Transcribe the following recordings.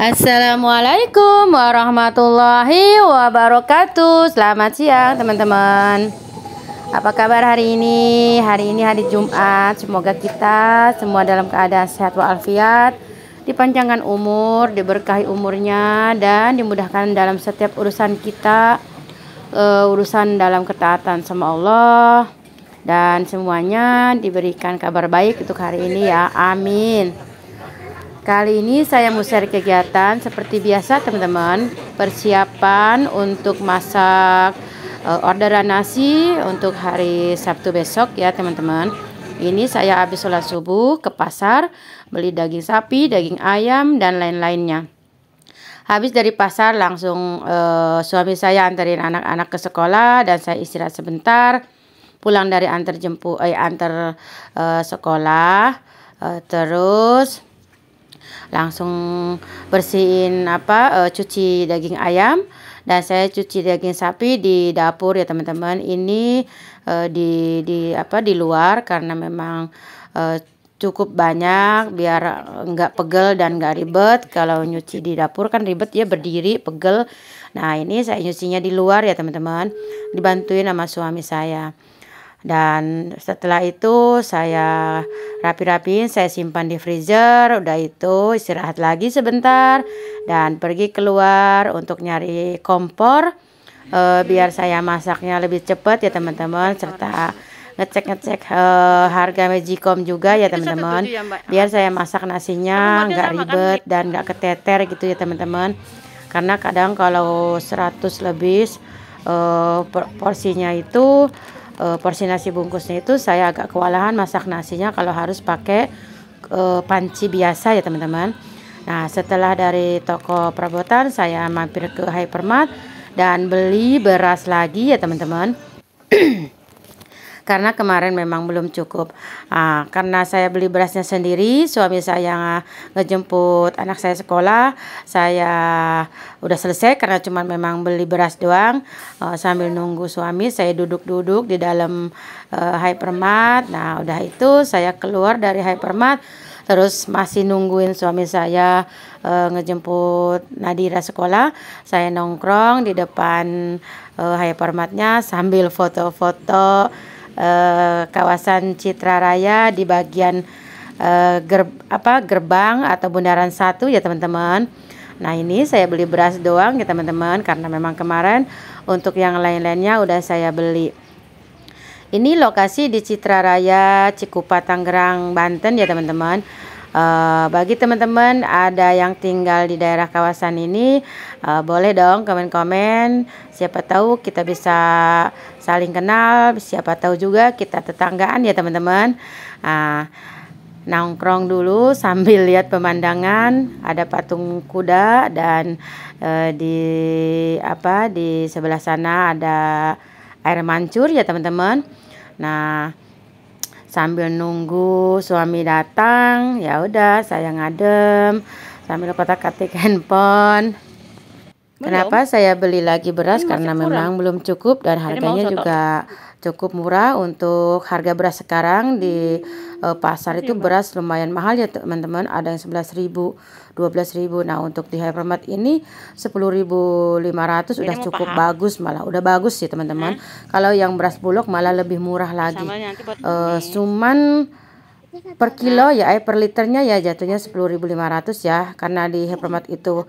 Assalamualaikum warahmatullahi wabarakatuh Selamat siang teman-teman Apa kabar hari ini? Hari ini hari Jumat Semoga kita semua dalam keadaan sehat walafiat Dipanjangkan umur, diberkahi umurnya Dan dimudahkan dalam setiap urusan kita uh, Urusan dalam ketaatan sama Allah Dan semuanya diberikan kabar baik untuk hari ini ya Amin Kali ini saya mau share kegiatan seperti biasa teman-teman Persiapan untuk masak eh, orderan nasi untuk hari Sabtu besok ya teman-teman Ini saya habis sholat subuh ke pasar Beli daging sapi, daging ayam dan lain-lainnya Habis dari pasar langsung uh, suami saya anterin anak-anak ke sekolah Dan saya istirahat sebentar Pulang dari antar jemput, eh, antar uh, sekolah uh, Terus langsung bersihin apa uh, cuci daging ayam dan saya cuci daging sapi di dapur ya teman-teman ini uh, di di apa di luar karena memang uh, cukup banyak biar nggak pegel dan nggak ribet kalau nyuci di dapur kan ribet ya berdiri pegel nah ini saya nyucinya di luar ya teman-teman dibantuin sama suami saya dan setelah itu saya rapi-rapiin saya simpan di freezer udah itu istirahat lagi sebentar dan pergi keluar untuk nyari kompor e, biar saya masaknya lebih cepat ya teman-teman serta ngecek-ngecek e, harga Magicom juga ya teman-teman gitu ya, biar saya masak nasinya nggak kan, ribet dan nggak keteter gitu ya teman-teman karena kadang kalau 100 lebih uh, porsinya itu e, porsi nasi bungkusnya itu saya agak kewalahan masak nasinya kalau harus pakai e, panci biasa ya teman-teman nah setelah dari toko perabotan saya mampir ke hypermart dan beli beras lagi ya teman-teman karena kemarin memang belum cukup. Uh, karena saya beli berasnya sendiri, suami saya ngejemput anak saya sekolah, saya udah selesai karena cuma memang beli beras doang. Uh, sambil nunggu suami, saya duduk-duduk di dalam uh, hypermart. Nah, udah itu saya keluar dari hypermart terus masih nungguin suami saya e, ngejemput Nadira sekolah saya nongkrong di depan e, hypermartnya sambil foto-foto Eh, kawasan Citra Raya di bagian eh, ger, apa gerbang atau bundaran satu ya teman-teman. Nah ini saya beli beras doang ya teman-teman karena memang kemarin untuk yang lain-lainnya udah saya beli. Ini lokasi di Citra Raya Cikupa Tangerang Banten ya teman-teman. Uh, bagi teman-teman ada yang tinggal di daerah kawasan ini, uh, boleh dong komen-komen. Siapa tahu kita bisa saling kenal, siapa tahu juga kita tetanggaan ya teman-teman. Uh, nongkrong dulu sambil lihat pemandangan, ada patung kuda dan uh, di apa di sebelah sana ada air mancur ya teman-teman. Nah, sambil nunggu suami datang ya udah saya ngadem sambil kotak-katik handphone Kenapa saya beli lagi beras? Ini Karena memang belum cukup dan harganya juga cukup murah untuk harga beras sekarang di uh, pasar itu beras lumayan mahal ya teman-teman ada yang 11.000 12.000 nah untuk di hypermart ini 10.500 udah cukup paham. bagus malah udah bagus sih teman-teman hmm. kalau yang beras bulog malah lebih murah lagi uh, cuman per kilo ya eh, per liternya ya jatuhnya 10.500 ya karena di hypermart itu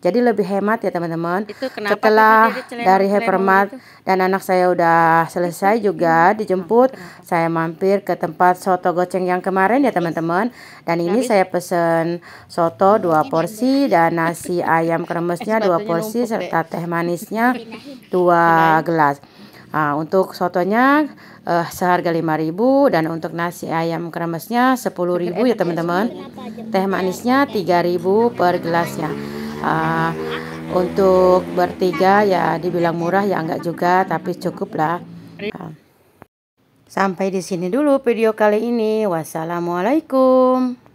Jadi lebih hemat ya teman-teman. Setelah dari Hypermart gitu? dan anak saya udah selesai iya, juga dijemput, saya mampir ke tempat soto goceng yang kemarin ya teman-teman. Dan ini saya pesen soto dua porsi dan nasi ayam kremesnya dua porsi serta teh manisnya dua gelas. Nah, untuk sotonya uh, seharga 5000 dan untuk nasi ayam kremesnya 10000 ya teman-teman. Teh manisnya 3000 per gelasnya uh, untuk bertiga ya dibilang murah ya enggak juga tapi cukup lah ah. sampai di sini dulu video kali ini wassalamualaikum